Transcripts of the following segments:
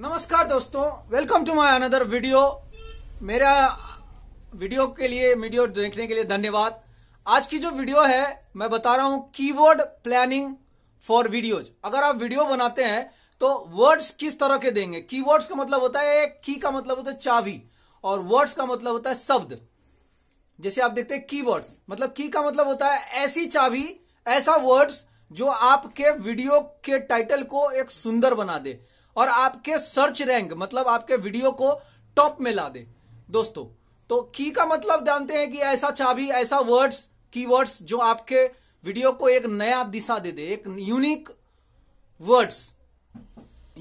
नमस्कार दोस्तों welcome to my another video मेरा वीडियो के लिए वीडियो देखने के लिए धन्यवाद आज की जो वीडियो है मैं बता रहा हूं कीवर्ड प्लानिंग फॉर वीडियोज अगर आप वीडियो बनाते हैं तो वर्ड्स किस तरह के देंगे कीवर्ड्स का मतलब होता है की का मतलब होता है चाबी और वर्ड्स का मतलब होता है शब्द जैसे आप देखते हैं कीवर्ड्स मतलब की का मतलब होता है ऐसी चाबी ऐसा वर्ड्स जो आपके वीडियो के टाइटल को एक सुंदर बना दे और आपके सर्च रैंक मतलब आपके वीडियो को टॉप में ला दे दोस्तों तो की का मतलब जानते हैं कि ऐसा चाबी ऐसा वर्ड्स कीवर्ड्स जो आपके वीडियो को एक नया दिशा दे दे एक यूनिक वर्ड्स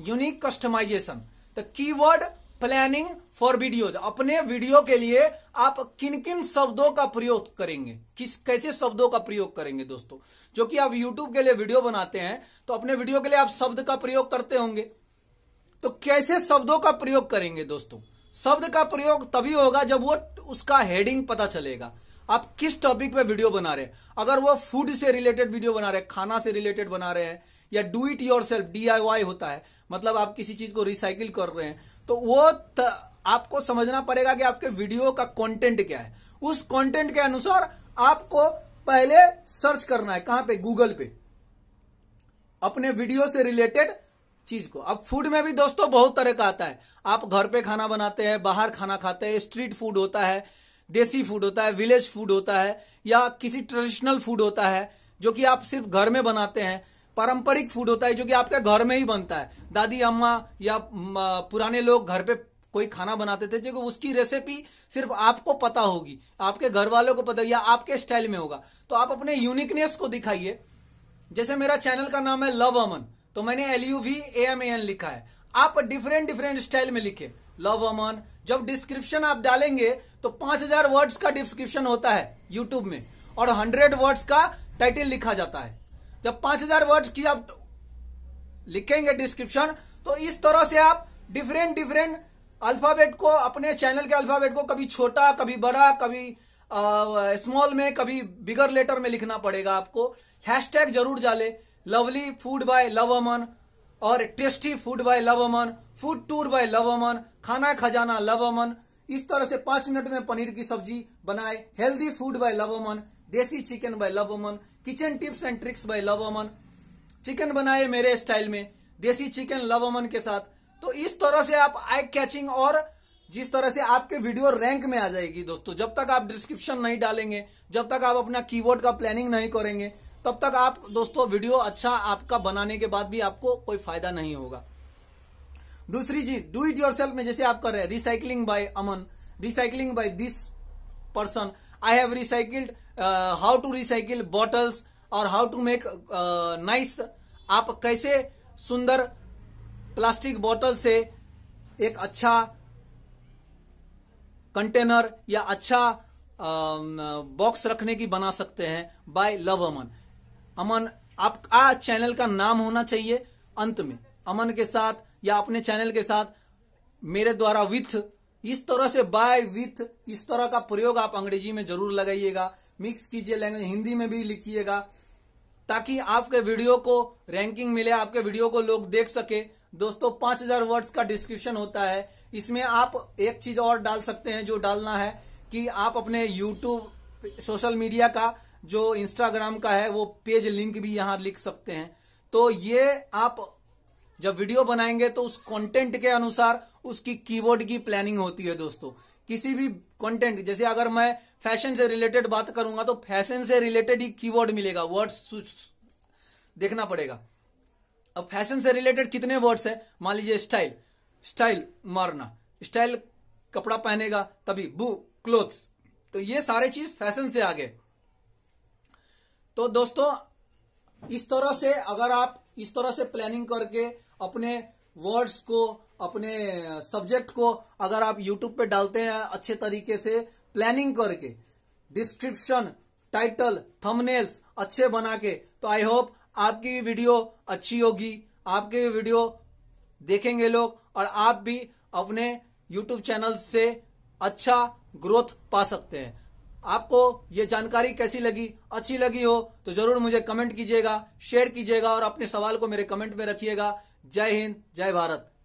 यूनिक कस्टमाइजेशन तो कीवर्ड प्लानिंग फॉर वीडियोज अपने वीडियो के लिए आप किन किन शब्दों का प्रयोग करेंगे किस कैसे शब्दों का प्रयोग करेंगे दोस्तों जो कि आप YouTube के लिए वीडियो बनाते हैं तो अपने वीडियो के लिए आप शब्द का प्रयोग करते होंगे तो कैसे शब्दों का प्रयोग करेंगे दोस्तों शब्द का प्रयोग तभी होगा जब वो उसका हेडिंग पता चलेगा आप किस टॉपिक पे वीडियो बना रहे हैं अगर वो फूड से रिलेटेड वीडियो बना रहे हैं खाना से रिलेटेड बना रहे हैं या डू इट योर सेल्फ होता है मतलब आप किसी चीज को रिसाइकिल कर रहे हैं तो वो आपको समझना पड़ेगा कि आपके वीडियो का कॉन्टेंट क्या है उस कॉन्टेंट के अनुसार आपको पहले सर्च करना है कहां पे गूगल पे अपने वीडियो से रिलेटेड चीज को अब फूड में भी दोस्तों बहुत तरह का आता है आप घर पे खाना बनाते हैं बाहर खाना खाते हैं स्ट्रीट फूड होता है देसी फूड होता है विलेज फूड होता है या किसी ट्रेडिशनल फूड होता है जो कि आप सिर्फ घर में बनाते हैं पारंपरिक फूड होता है जो कि आपके घर में ही बनता है दादी अम्मा या पुराने लोग घर पे कोई खाना बनाते थे जो उसकी रेसिपी सिर्फ आपको पता होगी आपके घर वालों को पता या आपके स्टाइल में होगा तो आप अपने यूनिकनेस को दिखाइए जैसे मेरा चैनल का नाम है लव अमन तो मैंने L U V A M A N लिखा है आप डिफरेंट डिफरेंट स्टाइल में लिखे लव अमन जब डिस्क्रिप्शन आप डालेंगे तो 5000 वर्ड्स का डिस्क्रिप्शन होता है यूट्यूब में और 100 वर्ड्स का टाइटल लिखा जाता है जब 5000 वर्ड्स की आप लिखेंगे डिस्क्रिप्शन तो इस तरह से आप डिफरेंट डिफरेंट अल्फाबेट को अपने चैनल के अल्फाबेट को कभी छोटा कभी बड़ा कभी स्मॉल में कभी बिगर लेटर में लिखना पड़ेगा आपको हैश जरूर डाले lovely food by love Aman और tasty food by love Aman food tour by love Aman खाना खजाना लव अमन इस तरह से पांच मिनट में पनीर की सब्जी बनाए healthy food by love Aman देसी chicken by love Aman kitchen tips and tricks by love Aman chicken बनाए मेरे स्टाइल में देसी चिकन लव अमन के साथ तो इस तरह से आप आई कैचिंग और जिस तरह से आपके वीडियो रैंक में आ जाएगी दोस्तों जब तक आप डिस्क्रिप्शन नहीं डालेंगे जब तक आप अपना कीबोर्ड का प्लानिंग नहीं करेंगे तब तक आप दोस्तों वीडियो अच्छा आपका बनाने के बाद भी आपको कोई फायदा नहीं होगा दूसरी चीज डू इट योर में जैसे आप कर रहे हैं recycling by Aman recycling by this person I have recycled how to recycle bottles और हाउ टू मेक नाइस आप कैसे सुंदर प्लास्टिक बॉटल से एक अच्छा कंटेनर या अच्छा बॉक्स um, रखने की बना सकते हैं बाय लव अमन अमन आपका चैनल का नाम होना चाहिए अंत में अमन के साथ या अपने चैनल के साथ मेरे द्वारा विथ इस तरह से बाय विथ इस तरह का प्रयोग आप अंग्रेजी में जरूर लगाइएगा मिक्स कीजिए लैंग्वेज हिंदी में भी लिखिएगा ताकि आपके वीडियो को रैंकिंग मिले आपके वीडियो को लोग देख सके दोस्तों पांच हजार वर्ड्स का डिस्क्रिप्शन होता है इसमें आप एक चीज और डाल सकते हैं जो डालना है कि आप अपने यूट्यूब सोशल मीडिया का जो इंस्टाग्राम का है वो पेज लिंक भी यहां लिख सकते हैं तो ये आप जब वीडियो बनाएंगे तो उस कंटेंट के अनुसार उसकी कीवर्ड की प्लानिंग होती है दोस्तों किसी भी कंटेंट जैसे अगर मैं फैशन से रिलेटेड बात करूंगा तो फैशन से रिलेटेड ही कीवर्ड मिलेगा वर्ड्स देखना पड़ेगा अब फैशन से रिलेटेड कितने वर्ड्स है मान लीजिए स्टाइल स्टाइल मारना स्टाइल कपड़ा पहनेगा तभी बू क्लोथ्स तो ये सारे चीज फैशन से आगे तो दोस्तों इस तरह से अगर आप इस तरह से प्लानिंग करके अपने वर्ड्स को अपने सब्जेक्ट को अगर आप यूट्यूब पे डालते हैं अच्छे तरीके से प्लानिंग करके डिस्क्रिप्शन टाइटल थंबनेल्स अच्छे बना के तो आई होप आपकी भी वीडियो अच्छी होगी आपके भी वीडियो देखेंगे लोग और आप भी अपने यूट्यूब चैनल से अच्छा ग्रोथ पा सकते हैं आपको ये जानकारी कैसी लगी अच्छी लगी हो तो जरूर मुझे कमेंट कीजिएगा शेयर कीजिएगा और अपने सवाल को मेरे कमेंट में रखिएगा जय हिंद जय भारत